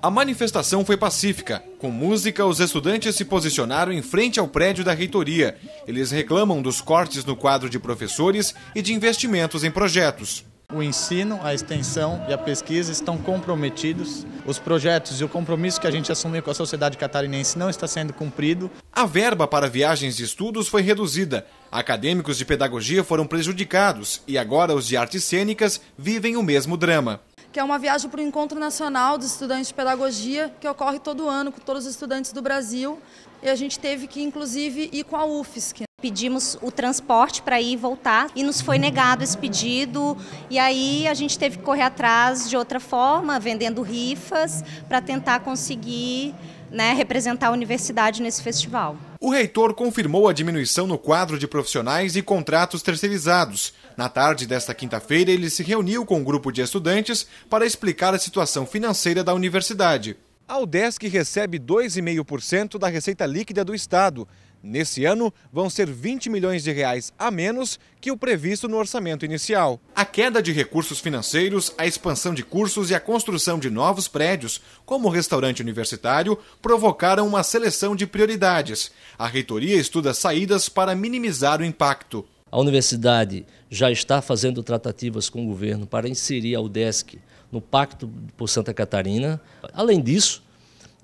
A manifestação foi pacífica. Com música, os estudantes se posicionaram em frente ao prédio da reitoria. Eles reclamam dos cortes no quadro de professores e de investimentos em projetos. O ensino, a extensão e a pesquisa estão comprometidos. Os projetos e o compromisso que a gente assumiu com a sociedade catarinense não está sendo cumprido. A verba para viagens de estudos foi reduzida. Acadêmicos de pedagogia foram prejudicados e agora os de artes cênicas vivem o mesmo drama que é uma viagem para o Encontro Nacional dos Estudantes de Pedagogia, que ocorre todo ano com todos os estudantes do Brasil. E a gente teve que, inclusive, ir com a UFSC. Pedimos o transporte para ir e voltar e nos foi negado esse pedido. E aí a gente teve que correr atrás de outra forma, vendendo rifas, para tentar conseguir né, representar a universidade nesse festival. O reitor confirmou a diminuição no quadro de profissionais e contratos terceirizados. Na tarde desta quinta-feira, ele se reuniu com um grupo de estudantes para explicar a situação financeira da universidade. A UDESC recebe 2,5% da receita líquida do Estado. Nesse ano, vão ser 20 milhões de reais a menos que o previsto no orçamento inicial. A queda de recursos financeiros, a expansão de cursos e a construção de novos prédios, como o restaurante universitário, provocaram uma seleção de prioridades. A reitoria estuda saídas para minimizar o impacto. A universidade já está fazendo tratativas com o governo para inserir a UDESC no Pacto por Santa Catarina. Além disso,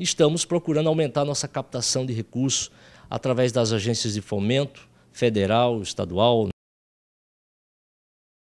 estamos procurando aumentar nossa captação de recursos através das agências de fomento federal, estadual,